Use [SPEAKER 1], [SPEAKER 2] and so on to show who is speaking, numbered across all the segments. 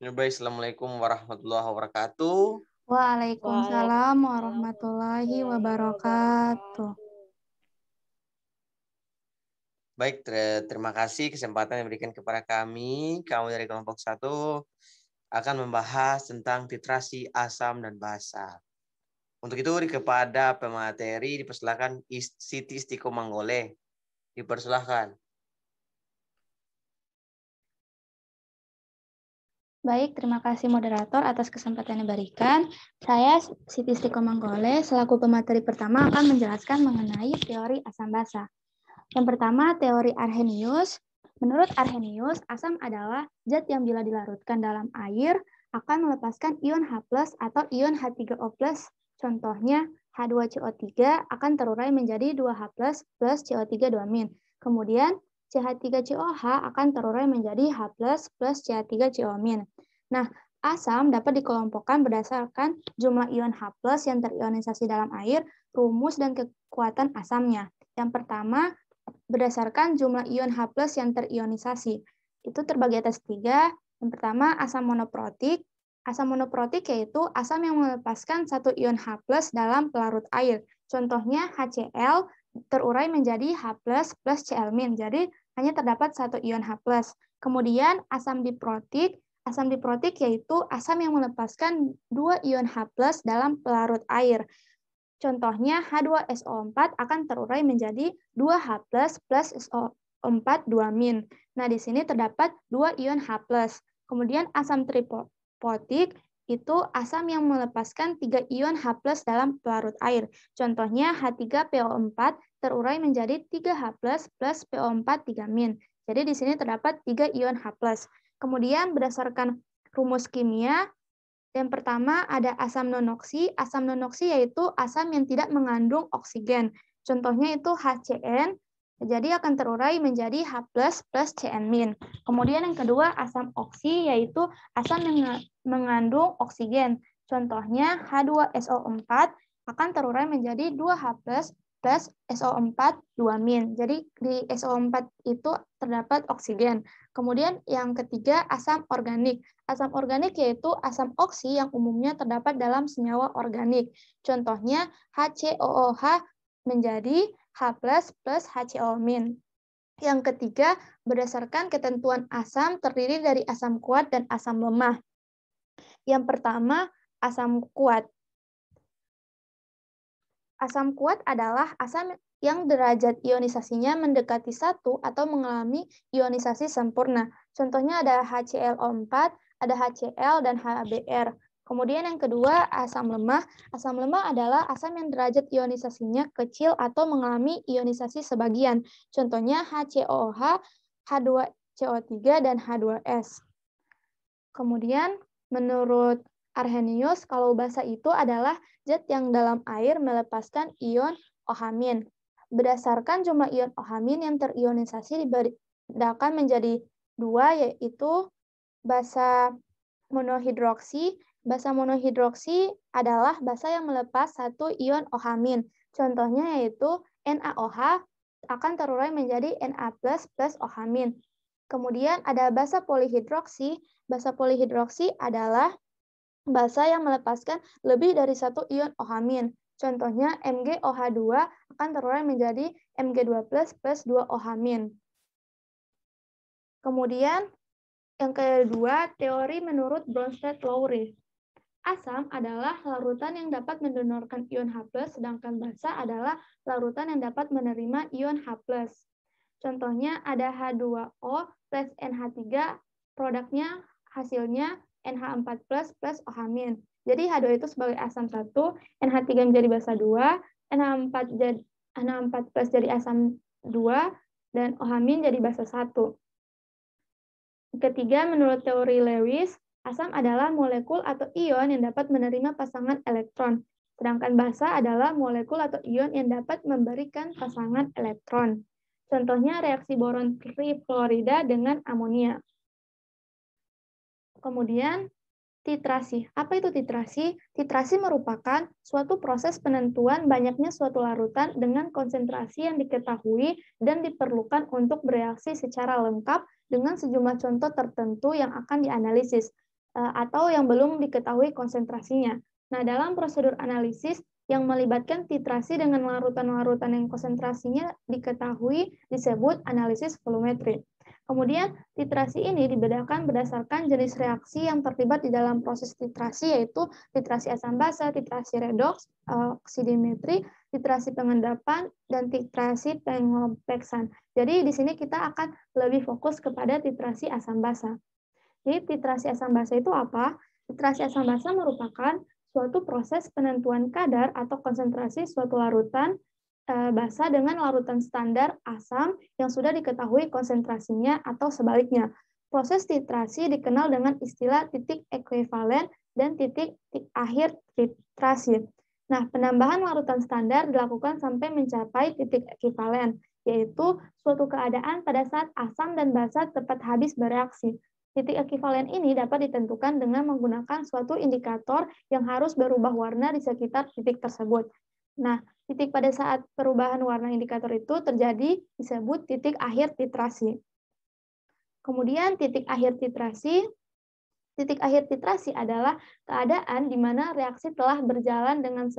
[SPEAKER 1] Ya, baik, Assalamualaikum warahmatullahi wabarakatuh.
[SPEAKER 2] Waalaikumsalam warahmatullahi wabarakatuh.
[SPEAKER 1] Baik, ter terima kasih kesempatan yang diberikan kepada kami. Kamu dari kelompok satu akan membahas tentang titrasi asam dan basa. Untuk itu, kepada pemateri dipersilakan Siti Stiko Manggole. Dipersilahkan.
[SPEAKER 2] Baik, terima kasih moderator atas kesempatan yang diberikan. Saya Siti Sri Manggole, selaku pemateri pertama akan menjelaskan mengenai teori asam basa. Yang pertama, teori Arrhenius. Menurut Arrhenius, asam adalah zat yang bila dilarutkan dalam air akan melepaskan ion H+, atau ion H3O+. Contohnya, H2CO3 akan terurai menjadi 2H+, plus CO3 2-. Kemudian, CH3COH akan terurai menjadi H++ plus CH3CO-. Nah, Asam dapat dikelompokkan berdasarkan jumlah ion H+, yang terionisasi dalam air, rumus, dan kekuatan asamnya. Yang pertama, berdasarkan jumlah ion H+, yang terionisasi. Itu terbagi atas tiga. Yang pertama, asam monoprotik. Asam monoprotik yaitu asam yang melepaskan satu ion H+, dalam pelarut air. Contohnya HCl terurai menjadi H++ plus Cl-. Jadi, hanya terdapat satu ion H+. Kemudian asam diprotik, asam diprotik yaitu asam yang melepaskan dua ion H+ dalam pelarut air. Contohnya H2SO4 akan terurai menjadi 2H++ plus SO4 2-min. Nah, di sini terdapat dua ion H+. Kemudian asam tripotik itu asam yang melepaskan 3 ion H+ dalam pelarut air. Contohnya H3PO4 terurai menjadi 3H++ PO4 3-. Jadi di sini terdapat 3 ion H+. Kemudian berdasarkan rumus kimia, yang pertama ada asam nonoksi. Asam nonoksi yaitu asam yang tidak mengandung oksigen. Contohnya itu HCN jadi akan terurai menjadi H++ plus CN min. Kemudian yang kedua asam oksi yaitu asam yang mengandung oksigen. Contohnya H2SO4 akan terurai menjadi 2H++ plus SO4 2 min. Jadi di SO4 itu terdapat oksigen. Kemudian yang ketiga asam organik. Asam organik yaitu asam oksi yang umumnya terdapat dalam senyawa organik. Contohnya HCOOH menjadi H++ plus plus HCO-. min. Yang ketiga, berdasarkan ketentuan asam terdiri dari asam kuat dan asam lemah. Yang pertama, asam kuat. Asam kuat adalah asam yang derajat ionisasinya mendekati satu atau mengalami ionisasi sempurna. Contohnya ada HClO4, ada HCl, dan HBr. Kemudian yang kedua, asam lemah. Asam lemah adalah asam yang derajat ionisasinya kecil atau mengalami ionisasi sebagian. Contohnya HCOOH, H2CO3, dan H2S. Kemudian menurut Arrhenius, kalau basa itu adalah zat yang dalam air melepaskan ion ohamin. Berdasarkan jumlah ion ohamin yang terionisasi dibedakan menjadi dua, yaitu basa monohidroksi Basa monohidroksi adalah basa yang melepas satu ion OH-. Contohnya yaitu NaOH akan terurai menjadi Na++ plus OH-. Kemudian ada basa polihidroksi. Basa polihidroksi adalah basa yang melepaskan lebih dari satu ion OH-. Contohnya MgOH2 akan terurai menjadi Mg2++ plus 2OH-. Kemudian yang kedua, teori menurut Bronsted Lowry. Asam adalah larutan yang dapat mendonorkan ion H+, sedangkan basa adalah larutan yang dapat menerima ion H+. Contohnya ada H2O plus NH3, produknya hasilnya NH4 plus plus OH-. Jadi H2 itu sebagai asam 1, NH3 menjadi basa 2, NH4 jadi NH4 plus jadi asam 2, dan OH- jadi basa 1. Ketiga, menurut teori Lewis, Asam adalah molekul atau ion yang dapat menerima pasangan elektron, sedangkan basa adalah molekul atau ion yang dapat memberikan pasangan elektron. Contohnya reaksi boron trifluorida dengan amonia. Kemudian titrasi. Apa itu titrasi? Titrasi merupakan suatu proses penentuan banyaknya suatu larutan dengan konsentrasi yang diketahui dan diperlukan untuk bereaksi secara lengkap dengan sejumlah contoh tertentu yang akan dianalisis. Eh, atau yang belum diketahui konsentrasinya. Nah, dalam prosedur analisis yang melibatkan titrasi dengan larutan-larutan yang konsentrasinya diketahui disebut analisis volumetri. Kemudian, titrasi ini dibedakan berdasarkan jenis reaksi yang terlibat di dalam proses titrasi, yaitu titrasi asam basa, titrasi redoks, eh, oksidimetri, titrasi pengendapan, dan titrasi pengompleksan. Jadi, di sini kita akan lebih fokus kepada titrasi asam basa. Jadi titrasi asam basa itu apa? Titrasi asam basa merupakan suatu proses penentuan kadar atau konsentrasi suatu larutan eh, basa dengan larutan standar asam yang sudah diketahui konsentrasinya atau sebaliknya. Proses titrasi dikenal dengan istilah titik ekuivalen dan titik, titik akhir titrasi. Nah, penambahan larutan standar dilakukan sampai mencapai titik ekivalen, yaitu suatu keadaan pada saat asam dan basa tepat habis bereaksi. Titik ekivalen ini dapat ditentukan dengan menggunakan suatu indikator yang harus berubah warna di sekitar titik tersebut. Nah, titik pada saat perubahan warna indikator itu terjadi disebut titik akhir titrasi. Kemudian titik akhir titrasi, titik akhir titrasi adalah keadaan di mana reaksi telah berjalan dengan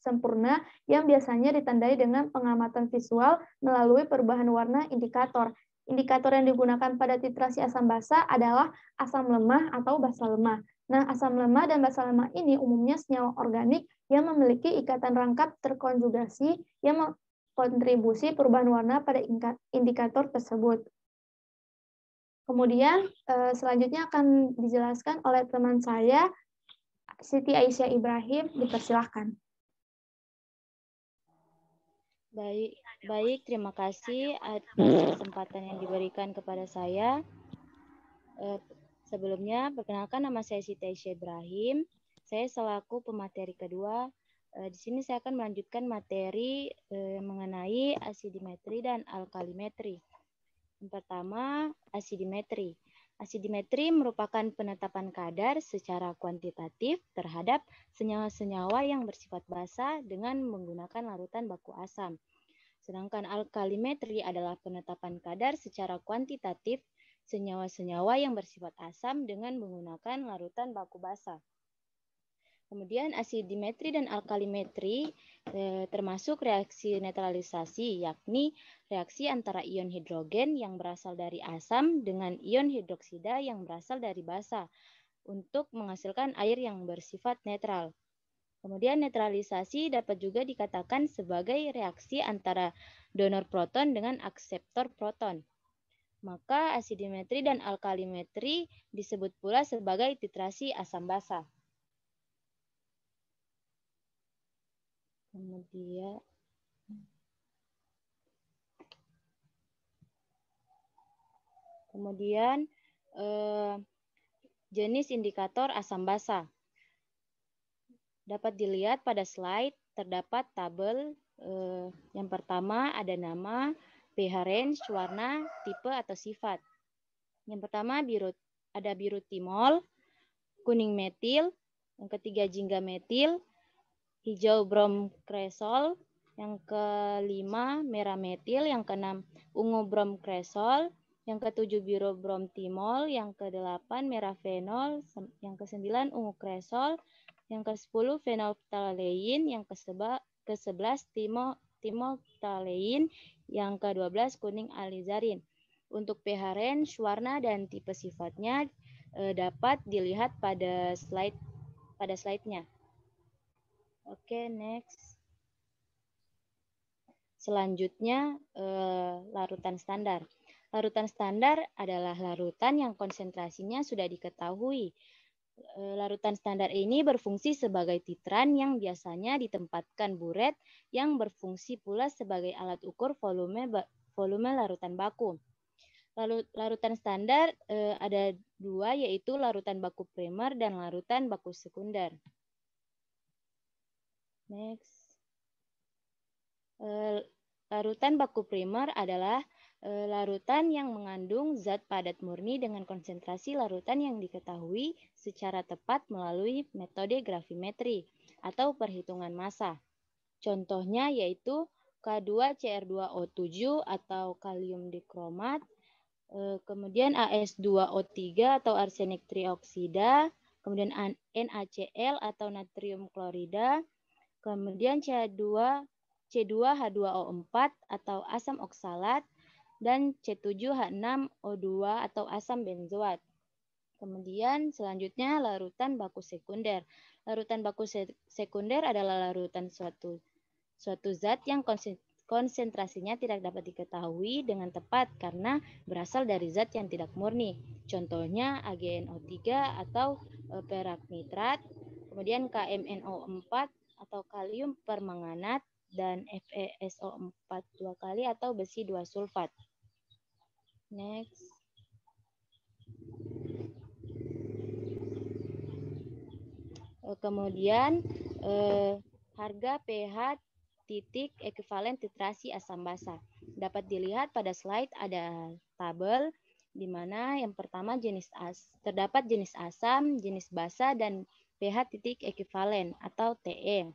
[SPEAKER 2] sempurna yang biasanya ditandai dengan pengamatan visual melalui perubahan warna indikator Indikator yang digunakan pada titrasi asam basa adalah asam lemah atau basa lemah. Nah, asam lemah dan basa lemah ini umumnya senyawa organik yang memiliki ikatan rangkap terkonjugasi yang mengkontribusi perubahan warna pada indikator tersebut. Kemudian eh, selanjutnya akan dijelaskan oleh teman saya, Siti Aisyah Ibrahim, dipersilahkan.
[SPEAKER 3] Baik, Baik, terima kasih atas hmm. kesempatan yang diberikan kepada saya. Eh, sebelumnya, perkenalkan nama saya Siti Aisyah Ibrahim. Saya selaku pemateri kedua. Eh, di sini saya akan melanjutkan materi eh, mengenai asidimetri dan alkalimetri. Yang pertama, asidimetri. Asidimetri merupakan penetapan kadar secara kuantitatif terhadap senyawa-senyawa yang bersifat basa dengan menggunakan larutan baku asam. Sedangkan alkalimetri adalah penetapan kadar secara kuantitatif senyawa-senyawa yang bersifat asam dengan menggunakan larutan baku basa. Kemudian asidimetri dan alkalimetri eh, termasuk reaksi netralisasi yakni reaksi antara ion hidrogen yang berasal dari asam dengan ion hidroksida yang berasal dari basa untuk menghasilkan air yang bersifat netral. Kemudian netralisasi dapat juga dikatakan sebagai reaksi antara donor proton dengan akseptor proton. Maka asidimetri dan alkalimetri disebut pula sebagai titrasi asam basa. Kemudian Kemudian eh, jenis indikator asam basah. Dapat dilihat pada slide terdapat tabel eh, yang pertama ada nama, pH range, warna, tipe atau sifat. Yang pertama biru ada biru timol, kuning metil, yang ketiga jingga metil, hijau brom kresol, yang kelima merah metil, yang keenam ungu brom kresol, yang ketujuh biru brom timol, yang kedelapan merah fenol, yang kesembilan ungu kresol, yang ke-10 phenolphthalein, yang ke-11 timo timoftalein, yang ke-12 kuning alizarin. Untuk pH range, warna dan tipe sifatnya e, dapat dilihat pada slide pada slide-nya. Oke, okay, next. Selanjutnya e, larutan standar. Larutan standar adalah larutan yang konsentrasinya sudah diketahui Eh, larutan standar ini berfungsi sebagai titran yang biasanya ditempatkan buret yang berfungsi pula sebagai alat ukur volume volume larutan baku. Lalu larutan standar eh, ada dua yaitu larutan baku primer dan larutan baku sekunder. Next. Eh, larutan baku primer adalah Eh, larutan yang mengandung zat padat murni dengan konsentrasi larutan yang diketahui secara tepat melalui metode gravimetri atau perhitungan massa. Contohnya yaitu K2CR2O7 atau kalium dikromat, eh, kemudian AS2O3 atau arsenik trioksida, kemudian NaCl atau natrium klorida, kemudian C2 C2H2O4 atau asam oksalat, dan C7H6O2 atau asam benzoat. Kemudian selanjutnya larutan baku sekunder. Larutan baku sekunder adalah larutan suatu suatu zat yang konsentrasinya tidak dapat diketahui dengan tepat karena berasal dari zat yang tidak murni. Contohnya AgNO3 atau e, perak nitrat. kemudian KMNO4 atau kalium permanganat dan FeSO4 dua kali atau besi dua sulfat. Next. Eh, kemudian eh, harga pH titik ekuivalen titrasi asam basa. Dapat dilihat pada slide ada tabel di mana yang pertama jenis as terdapat jenis asam, jenis basa dan pH titik ekuivalen atau TE.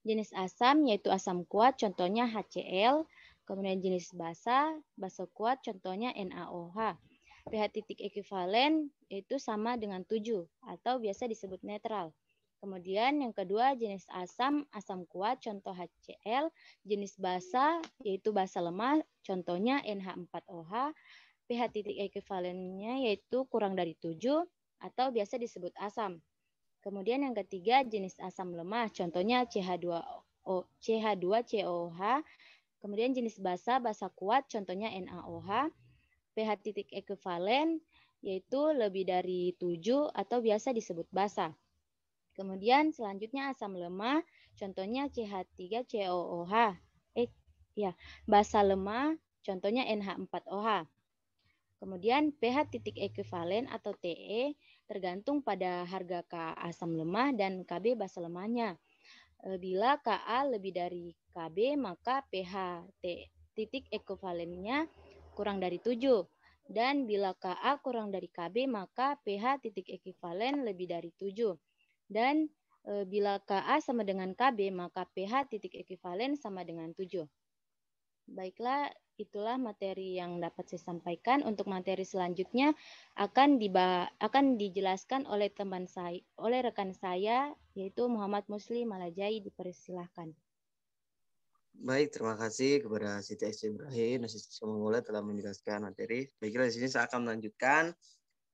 [SPEAKER 3] Jenis asam yaitu asam kuat contohnya HCl, Kemudian jenis basa, basa kuat contohnya NaOH. pH titik ekuivalen itu sama dengan 7 atau biasa disebut netral. Kemudian yang kedua jenis asam, asam kuat contoh HCl, jenis basa yaitu basa lemah contohnya NH4OH, pH titik ekuivalennya yaitu kurang dari 7 atau biasa disebut asam. Kemudian yang ketiga jenis asam lemah contohnya CH2O, CH2COH Kemudian jenis basa, basa kuat, contohnya NaOH, pH titik ekuivalen, yaitu lebih dari 7 atau biasa disebut basa. Kemudian selanjutnya asam lemah, contohnya CH3COOH. Eh, ya, basa lemah, contohnya NH4OH. Kemudian pH titik ekuivalen atau TE tergantung pada harga Ka asam lemah dan KB basa lemahnya. Eh, bila Ka lebih dari KB maka pH T titik ekuvalennya kurang dari 7. Dan bila KA kurang dari KB maka pH titik ekivalen lebih dari 7. Dan e, bila KA sama dengan KB maka pH titik ekivalen sama dengan 7. Baiklah, itulah materi yang dapat saya sampaikan. Untuk materi selanjutnya akan akan dijelaskan oleh teman saya oleh rekan saya yaitu Muhammad Muslim Malajai dipersilahkan.
[SPEAKER 1] Baik, terima kasih kepada Siti Aisyah Ibrahim dan Siti Mangula telah menjelaskan materi. Baiklah, di sini saya akan melanjutkan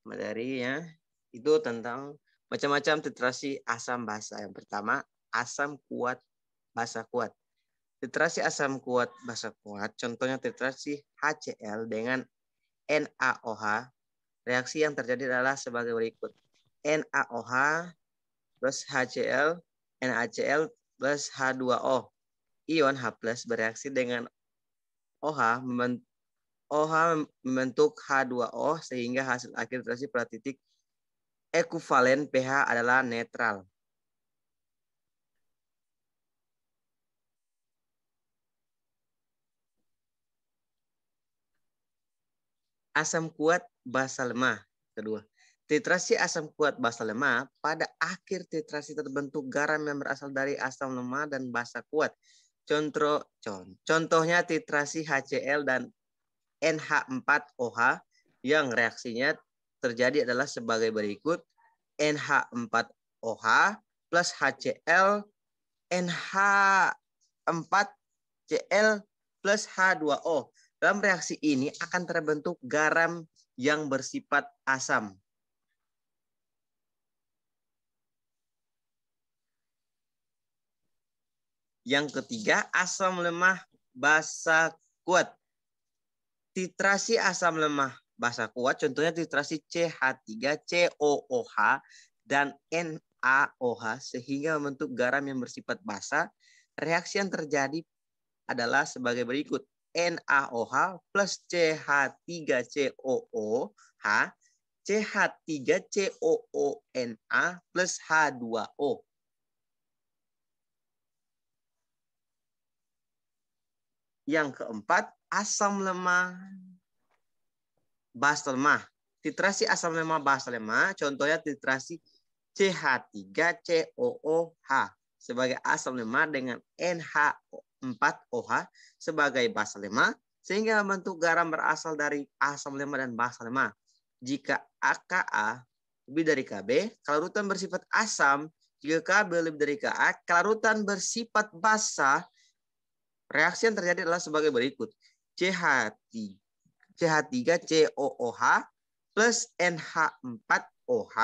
[SPEAKER 1] materi ya itu tentang macam-macam titrasi asam basa. Yang pertama, asam kuat basa kuat. Titrasi asam kuat basa kuat, contohnya titrasi HCl dengan NaOH. Reaksi yang terjadi adalah sebagai berikut. NaOH plus HCl, NaCl plus H2O ion H+ bereaksi dengan OH membentuk OH membentuk H2O sehingga hasil akhir terasi pada titik ekuvalen pH adalah netral. Asam kuat basa lemah kedua. Titrasi asam kuat basa lemah pada akhir titrasi terbentuk garam yang berasal dari asam lemah dan basa kuat Contoh, contohnya titrasi HCl dan NH4OH yang reaksinya terjadi adalah sebagai berikut. NH4OH plus HCl NH4Cl plus H2O. Dalam reaksi ini akan terbentuk garam yang bersifat asam. Yang ketiga, asam lemah basa kuat. Titrasi asam lemah basa kuat, contohnya titrasi CH3COOH dan NaOH sehingga membentuk garam yang bersifat basa. Reaksi yang terjadi adalah sebagai berikut. NaOH plus CH3COOH CH3COONA plus H2O Yang keempat, asam lemah bas lemah. Titrasi asam lemah bas lemah, contohnya titrasi CH3COOH sebagai asam lemah dengan NH4OH sebagai basa lemah sehingga membentuk garam berasal dari asam lemah dan basa lemah. Jika AKA lebih dari KB, kelarutan bersifat asam, jika KB lebih dari KA, kelarutan bersifat basa Reaksi yang terjadi adalah sebagai berikut. CH3, CH3COOH plus NH4OH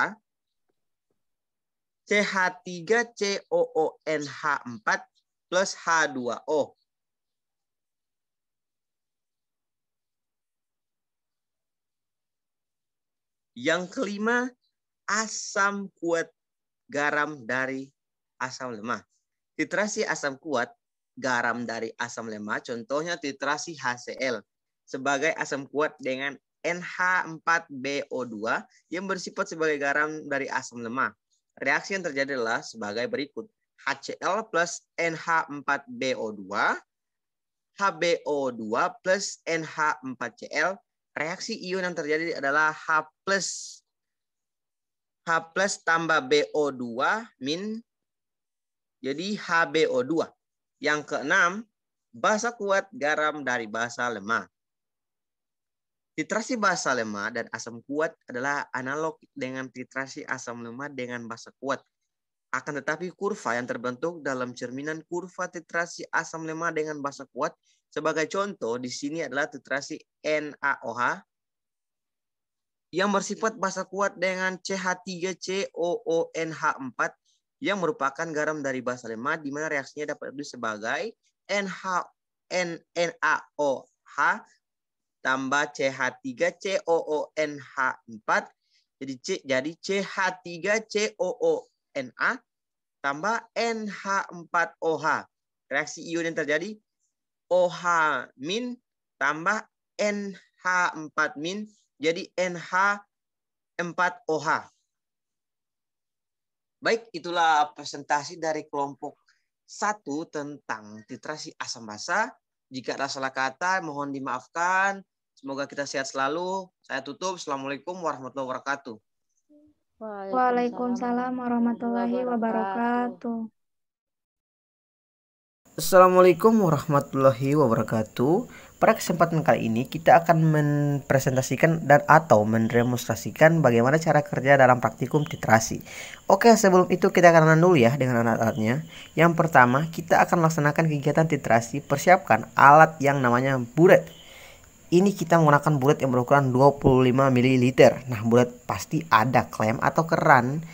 [SPEAKER 1] CH3COONH4 plus H2O. Yang kelima, asam kuat garam dari asam lemah. Titrasi asam kuat garam dari asam lemak, contohnya titrasi HCl sebagai asam kuat dengan NH4BO2 yang bersifat sebagai garam dari asam lemak. Reaksi yang terjadi adalah sebagai berikut. HCl plus NH4BO2, HBO2 plus NH4Cl. Reaksi ion yang terjadi adalah H plus H plus tambah BO2 min jadi HBO2. Yang keenam, bahasa kuat garam dari bahasa lemah. Titrasi bahasa lemah dan asam kuat adalah analog dengan titrasi asam lemah dengan bahasa kuat. Akan tetapi kurva yang terbentuk dalam cerminan kurva titrasi asam lemah dengan bahasa kuat sebagai contoh di sini adalah titrasi NaOH yang bersifat bahasa kuat dengan CH3COONH4 yang merupakan garam dari basa lemah di mana reaksinya dapat ditulis sebagai NH N NaOH tambah CH3COONH4 jadi C jadi CH3COONA tambah NH4OH. Reaksi ion yang terjadi OH min tambah NH4 min jadi NH4OH. Baik, itulah presentasi dari kelompok satu tentang titrasi asam basa. Jika ada salah kata, mohon dimaafkan. Semoga kita sehat selalu. Saya tutup. Assalamualaikum warahmatullahi wabarakatuh.
[SPEAKER 2] Waalaikumsalam warahmatullahi wabarakatuh.
[SPEAKER 1] Assalamualaikum warahmatullahi wabarakatuh. Pada kesempatan kali ini kita akan mempresentasikan dan atau mendemonstrasikan bagaimana cara kerja dalam praktikum titrasi. Oke, sebelum itu kita akan kenalan ya dengan alat-alatnya. Yang pertama, kita akan melaksanakan kegiatan titrasi. Persiapkan alat yang namanya buret. Ini kita menggunakan buret yang berukuran 25 ml. Nah, buret pasti ada klem atau keran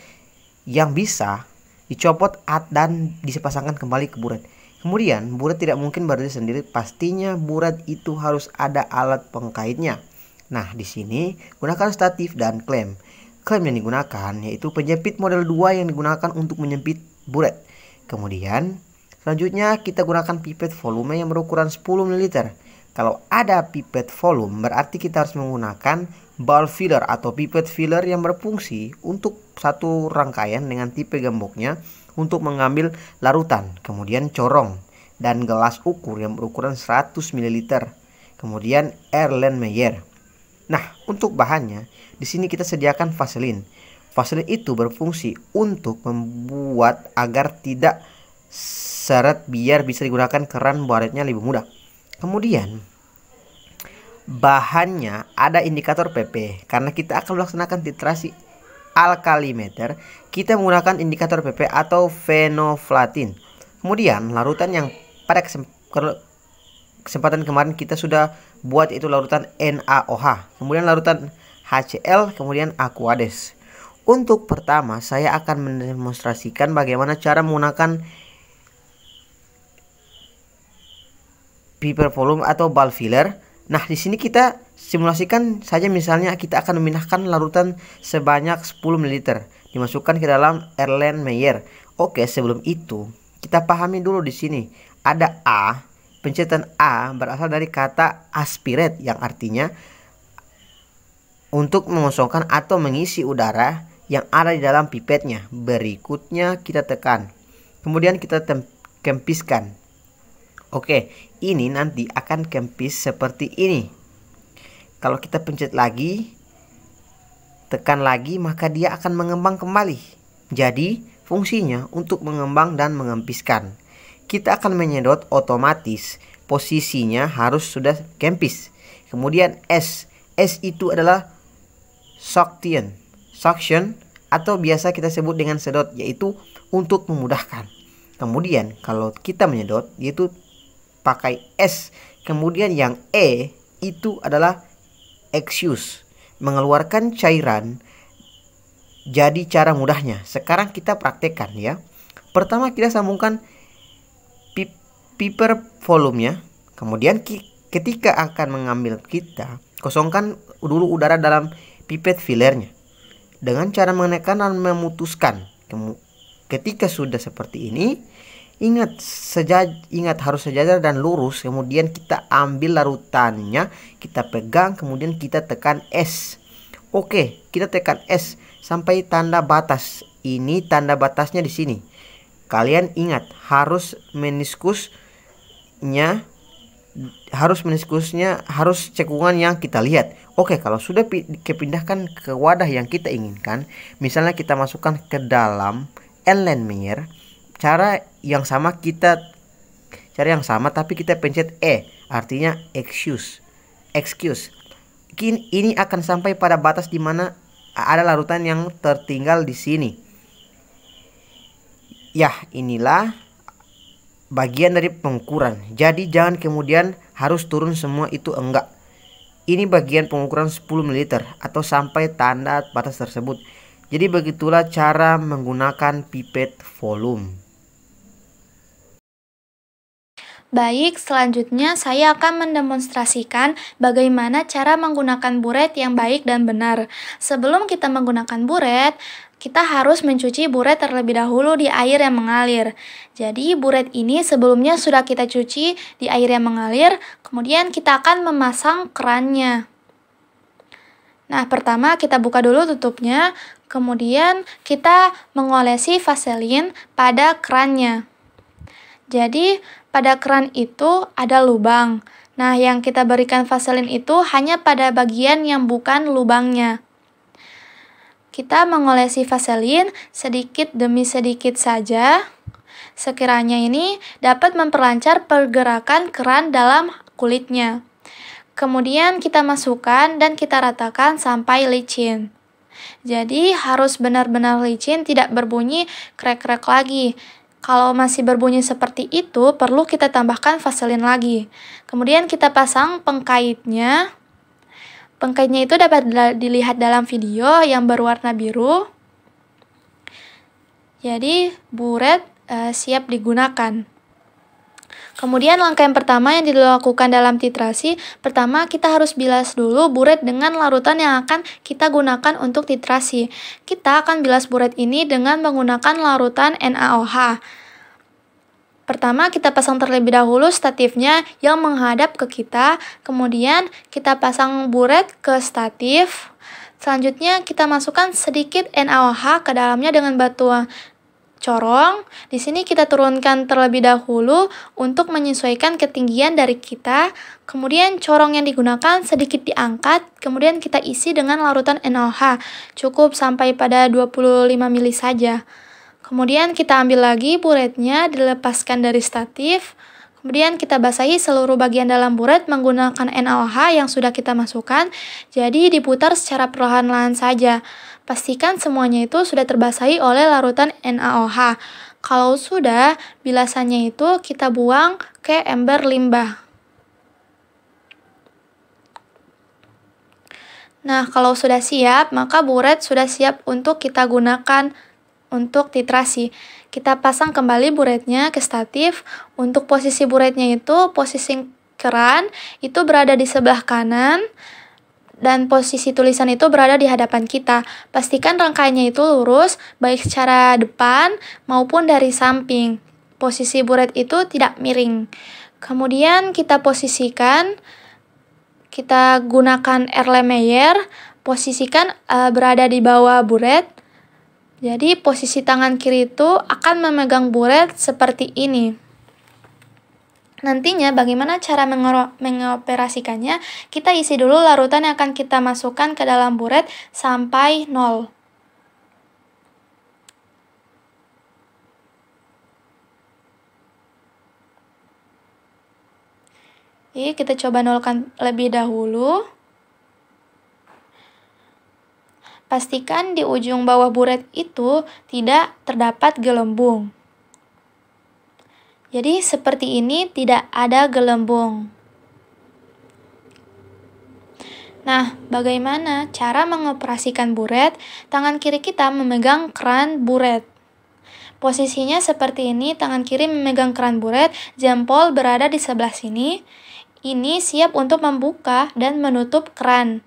[SPEAKER 1] yang bisa dicopot dan disepasangkan kembali ke buret. Kemudian, burat tidak mungkin berdiri sendiri, pastinya burat itu harus ada alat pengkaitnya. Nah, di sini gunakan statif dan klem. Klem yang digunakan yaitu penjepit model 2 yang digunakan untuk menjepit burat. Kemudian, selanjutnya kita gunakan pipet volume yang berukuran 10 ml. Kalau ada pipet volume, berarti kita harus menggunakan ball filler atau pipet filler yang berfungsi untuk satu rangkaian dengan tipe gemboknya untuk mengambil larutan, kemudian corong dan gelas ukur yang berukuran 100 ml, kemudian Erlenmeyer. Nah, untuk bahannya, di sini kita sediakan vaselin. Vaselin itu berfungsi untuk membuat agar tidak seret biar bisa digunakan keran baretnya lebih mudah. Kemudian bahannya ada indikator PP karena kita akan melaksanakan titrasi alkalimeter, kita menggunakan indikator PP atau fenoflatin. Kemudian larutan yang pada kesempatan kemarin kita sudah buat itu larutan NaOH, kemudian larutan HCl, kemudian Aquades. Untuk pertama, saya akan mendemonstrasikan bagaimana cara menggunakan piper volume atau ball filler Nah, di sini kita simulasikan saja misalnya kita akan memindahkan larutan sebanyak 10 ml dimasukkan ke dalam Erlen Meyer. Oke, sebelum itu kita pahami dulu di sini ada A. Pencetan A berasal dari kata aspirate yang artinya untuk mengosongkan atau mengisi udara yang ada di dalam pipetnya. Berikutnya kita tekan. Kemudian kita kempiskan Oke, ini nanti akan kempis seperti ini. Kalau kita pencet lagi, tekan lagi, maka dia akan mengembang kembali. Jadi, fungsinya untuk mengembang dan mengempiskan. Kita akan menyedot otomatis, posisinya harus sudah kempis. Kemudian S, S itu adalah suction, suction atau biasa kita sebut dengan sedot, yaitu untuk memudahkan. Kemudian kalau kita menyedot, yaitu pakai S. Kemudian yang E itu adalah excuse, mengeluarkan cairan. Jadi cara mudahnya. Sekarang kita praktekkan ya. Pertama kita sambungkan piper volumenya. Kemudian ketika akan mengambil kita, kosongkan dulu udara dalam pipet fillernya. Dengan cara menekan dan memutuskan. Ketika sudah seperti ini, Ingat, sejaj ingat harus sejajar dan lurus. Kemudian kita ambil larutannya, kita pegang, kemudian kita tekan S. Oke, kita tekan S sampai tanda batas. Ini tanda batasnya di sini. Kalian ingat harus meniskusnya harus meniskusnya harus cekungan yang kita lihat. Oke, kalau sudah dipindahkan ke wadah yang kita inginkan, misalnya kita masukkan ke dalam Meyer cara yang sama kita cara yang sama tapi kita pencet E artinya excuse excuse Kini, ini akan sampai pada batas di mana ada larutan yang tertinggal di sini ya inilah bagian dari pengukuran jadi jangan kemudian harus turun semua itu enggak ini bagian pengukuran 10 ml atau sampai tanda batas tersebut jadi begitulah cara menggunakan pipet volume
[SPEAKER 2] Baik, selanjutnya saya akan mendemonstrasikan bagaimana cara menggunakan buret yang baik dan benar. Sebelum kita menggunakan buret, kita harus mencuci buret terlebih dahulu di air yang mengalir. Jadi, buret ini sebelumnya sudah kita cuci di air yang mengalir, kemudian kita akan memasang kerannya. Nah, pertama kita buka dulu tutupnya, kemudian kita mengolesi vaselin pada kerannya. Jadi, pada keran itu ada lubang. Nah, yang kita berikan vaselin itu hanya pada bagian yang bukan lubangnya. Kita mengolesi vaselin sedikit demi sedikit saja. Sekiranya ini dapat memperlancar pergerakan keran dalam kulitnya. Kemudian kita masukkan dan kita ratakan sampai licin. Jadi harus benar-benar licin, tidak berbunyi krek-krek lagi. Kalau masih berbunyi seperti itu, perlu kita tambahkan vaselin lagi. Kemudian kita pasang pengkaitnya. Pengkaitnya itu dapat dilihat dalam video yang berwarna biru. Jadi, buret uh, siap digunakan. Kemudian langkah yang pertama yang dilakukan dalam titrasi, pertama kita harus bilas dulu buret dengan larutan yang akan kita gunakan untuk titrasi. Kita akan bilas buret ini dengan menggunakan larutan NaOH. Pertama, kita pasang terlebih dahulu statifnya yang menghadap ke kita. Kemudian, kita pasang buret ke statif. Selanjutnya, kita masukkan sedikit NaOH ke dalamnya dengan batuan corong, di sini kita turunkan terlebih dahulu untuk menyesuaikan ketinggian dari kita. Kemudian corong yang digunakan sedikit diangkat, kemudian kita isi dengan larutan NOH Cukup sampai pada 25 ml saja. Kemudian kita ambil lagi buretnya, dilepaskan dari statif. Kemudian kita basahi seluruh bagian dalam buret menggunakan NaOH yang sudah kita masukkan, jadi diputar secara perlahan-lahan saja. Pastikan semuanya itu sudah terbasahi oleh larutan NaOH. Kalau sudah, bilasannya itu kita buang ke ember limbah. Nah, kalau sudah siap, maka buret sudah siap untuk kita gunakan untuk titrasi. Kita pasang kembali buretnya ke statif. Untuk posisi buretnya itu posisi keran itu berada di sebelah kanan dan posisi tulisan itu berada di hadapan kita. Pastikan rangkaiannya itu lurus baik secara depan maupun dari samping. Posisi buret itu tidak miring. Kemudian kita posisikan kita gunakan erlenmeyer, posisikan uh, berada di bawah buret jadi posisi tangan kiri itu akan memegang buret seperti ini. Nantinya bagaimana cara mengoperasikannya? Kita isi dulu larutan yang akan kita masukkan ke dalam buret sampai nol. Jadi kita coba nolkan lebih dahulu. pastikan di ujung bawah buret itu tidak terdapat gelembung. Jadi seperti ini tidak ada gelembung. Nah, bagaimana cara mengoperasikan buret? Tangan kiri kita memegang keran buret. Posisinya seperti ini, tangan kiri memegang keran buret, jempol berada di sebelah sini. Ini siap untuk membuka dan menutup keran.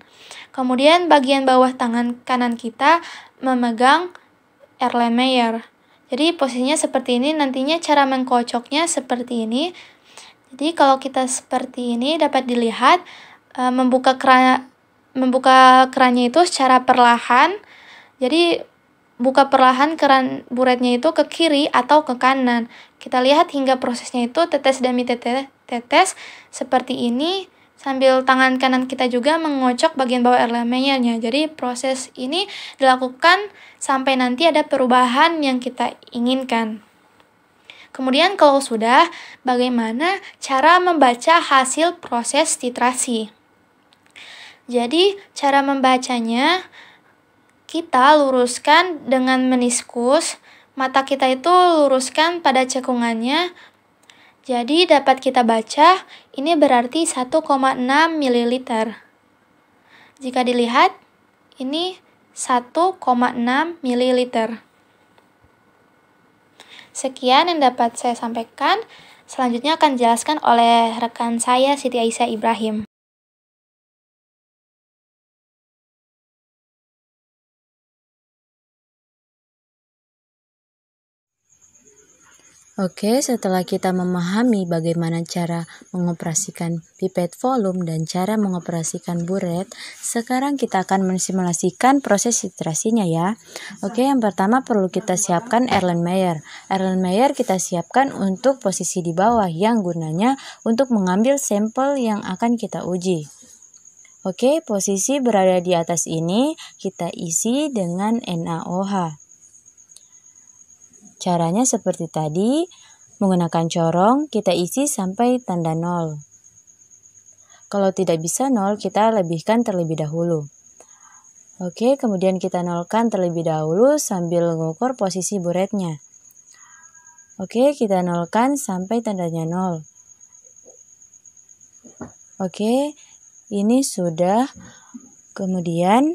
[SPEAKER 2] Kemudian bagian bawah tangan kanan kita memegang Erlenmeyer. Jadi posisinya seperti ini, nantinya cara mengkocoknya seperti ini. Jadi kalau kita seperti ini dapat dilihat e, membuka keran membuka kerannya itu secara perlahan. Jadi buka perlahan keran buretnya itu ke kiri atau ke kanan. Kita lihat hingga prosesnya itu tetes demi tetes, tetes seperti ini sambil tangan kanan kita juga mengocok bagian bawah elemennya. Jadi proses ini dilakukan sampai nanti ada perubahan yang kita inginkan. Kemudian kalau sudah, bagaimana cara membaca hasil proses titrasi? Jadi cara membacanya kita luruskan dengan meniskus, mata kita itu luruskan pada cekungannya, jadi dapat kita baca ini berarti 1,6 ml. Jika dilihat, ini 1,6 ml. Sekian yang dapat saya sampaikan. Selanjutnya akan dijelaskan oleh rekan saya Siti Aisyah Ibrahim.
[SPEAKER 3] Oke, setelah kita memahami bagaimana cara mengoperasikan pipet volume dan cara mengoperasikan buret, sekarang kita akan mensimulasikan proses sitrasinya ya. Oke, yang pertama perlu kita siapkan Erlenmeyer. Erlenmeyer kita siapkan untuk posisi di bawah yang gunanya untuk mengambil sampel yang akan kita uji. Oke, posisi berada di atas ini kita isi dengan NaOH. Caranya seperti tadi, menggunakan corong kita isi sampai tanda nol. Kalau tidak bisa nol kita lebihkan terlebih dahulu. Oke, kemudian kita nolkan terlebih dahulu sambil mengukur posisi buretnya. Oke, kita nolkan sampai tandanya nol. Oke, ini sudah. Kemudian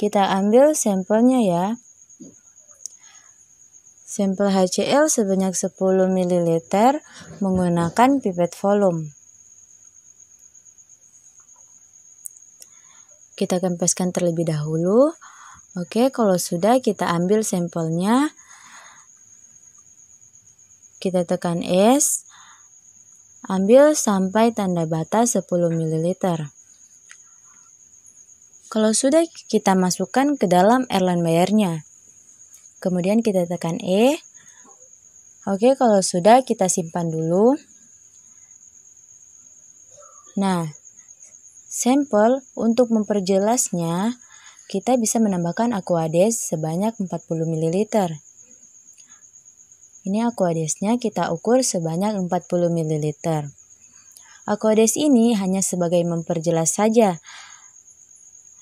[SPEAKER 3] kita ambil sampelnya ya. Sampel HCl sebanyak 10 ml menggunakan pipet volume. Kita kempeskan terlebih dahulu. Oke, kalau sudah kita ambil sampelnya. Kita tekan S. Ambil sampai tanda batas 10 ml. Kalau sudah kita masukkan ke dalam airline bayarnya. Kemudian kita tekan E. Oke, kalau sudah kita simpan dulu. Nah, sampel untuk memperjelasnya, kita bisa menambahkan aquades sebanyak 40 ml. Ini aquadesnya kita ukur sebanyak 40 ml. Aquades ini hanya sebagai memperjelas saja,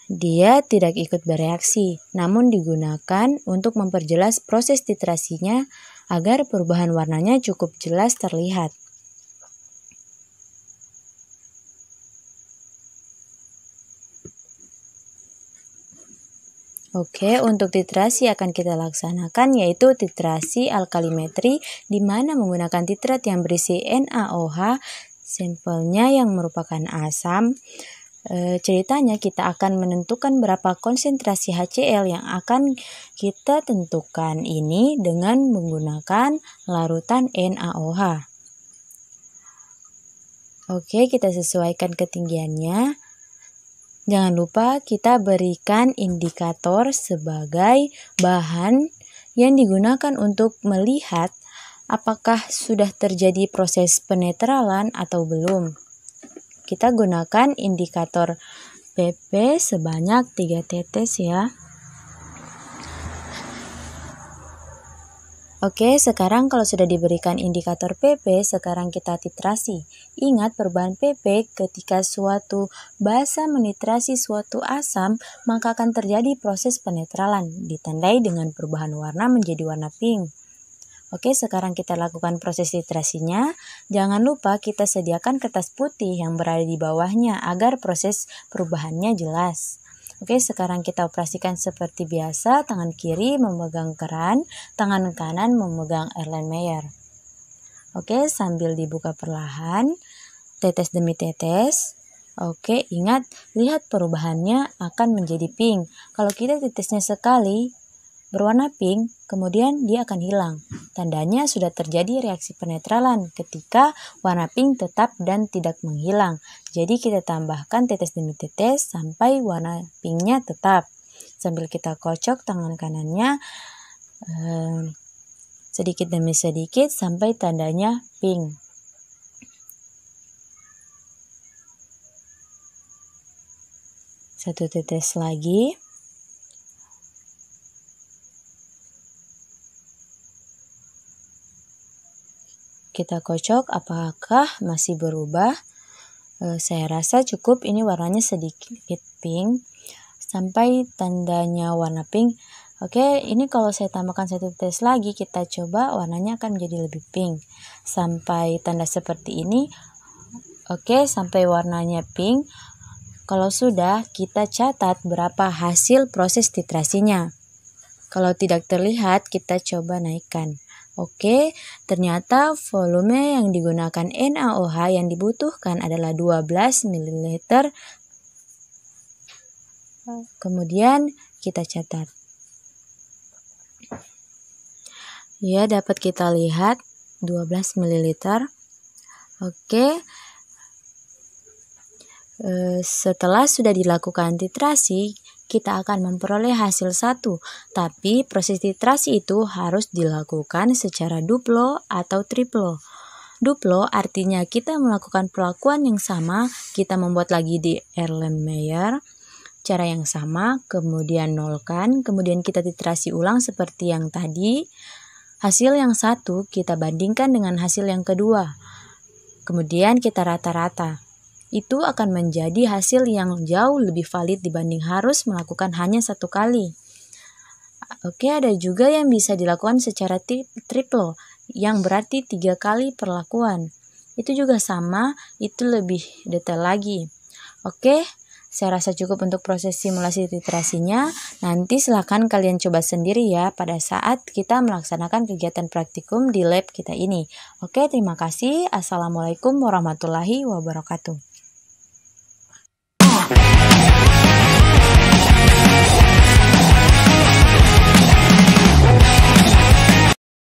[SPEAKER 3] dia tidak ikut bereaksi, namun digunakan untuk memperjelas proses titrasinya agar perubahan warnanya cukup jelas terlihat. Oke, untuk titrasi akan kita laksanakan yaitu titrasi alkalimetri di mana menggunakan titrat yang berisi NaOH, sampelnya yang merupakan asam, e, ceritanya kita akan menentukan berapa konsentrasi HCl yang akan kita tentukan ini dengan menggunakan larutan NaOH. Oke, kita sesuaikan ketinggiannya. Jangan lupa kita berikan indikator sebagai bahan yang digunakan untuk melihat apakah sudah terjadi proses penetralan atau belum. Kita gunakan indikator PP sebanyak 3 tetes ya. Oke, sekarang kalau sudah diberikan indikator PP, sekarang kita titrasi. Ingat perubahan PP ketika suatu basa menitrasi suatu asam, maka akan terjadi proses penetralan, ditandai dengan perubahan warna menjadi warna pink. Oke, sekarang kita lakukan proses literasinya. Jangan lupa kita sediakan kertas putih yang berada di bawahnya agar proses perubahannya jelas. Oke, sekarang kita operasikan seperti biasa, tangan kiri memegang keran, tangan kanan memegang erlenmeyer. Oke, sambil dibuka perlahan, tetes demi tetes. Oke, ingat, lihat perubahannya akan menjadi pink. Kalau kita tetesnya sekali, berwarna pink, kemudian dia akan hilang. Tandanya sudah terjadi reaksi penetralan ketika warna pink tetap dan tidak menghilang. Jadi kita tambahkan tetes demi tetes sampai warna pinknya tetap. Sambil kita kocok tangan kanannya eh, sedikit demi sedikit sampai tandanya pink. Satu tetes lagi. kita kocok apakah masih berubah eh, saya rasa cukup ini warnanya sedikit pink sampai tandanya warna pink Oke, ini kalau saya tambahkan satu tes lagi, kita coba warnanya akan menjadi lebih pink. Sampai tanda seperti ini, oke, sampai warnanya pink. Kalau sudah, kita catat berapa hasil proses titrasinya. Kalau tidak terlihat, kita coba naikkan. Oke, ternyata volume yang digunakan NaOH yang dibutuhkan adalah 12 ml. Kemudian kita catat. Ya, dapat kita lihat 12 ml. Oke. Eh, setelah sudah dilakukan titrasi, kita akan memperoleh hasil satu, tapi proses titrasi itu harus dilakukan secara duplo atau triplo. Duplo artinya kita melakukan perlakuan yang sama, kita membuat lagi di Erlenmeyer, cara yang sama, kemudian nolkan, kemudian kita titrasi ulang seperti yang tadi. Hasil yang satu kita bandingkan dengan hasil yang kedua. Kemudian kita rata-rata itu akan menjadi hasil yang jauh lebih valid dibanding harus melakukan hanya satu kali. Oke, ada juga yang bisa dilakukan secara tri triplo, yang berarti tiga kali perlakuan. Itu juga sama, itu lebih detail lagi. Oke, saya rasa cukup untuk proses simulasi titrasinya. Nanti silahkan kalian coba sendiri ya pada saat kita melaksanakan kegiatan praktikum di lab kita ini. Oke, terima kasih. Assalamualaikum warahmatullahi wabarakatuh.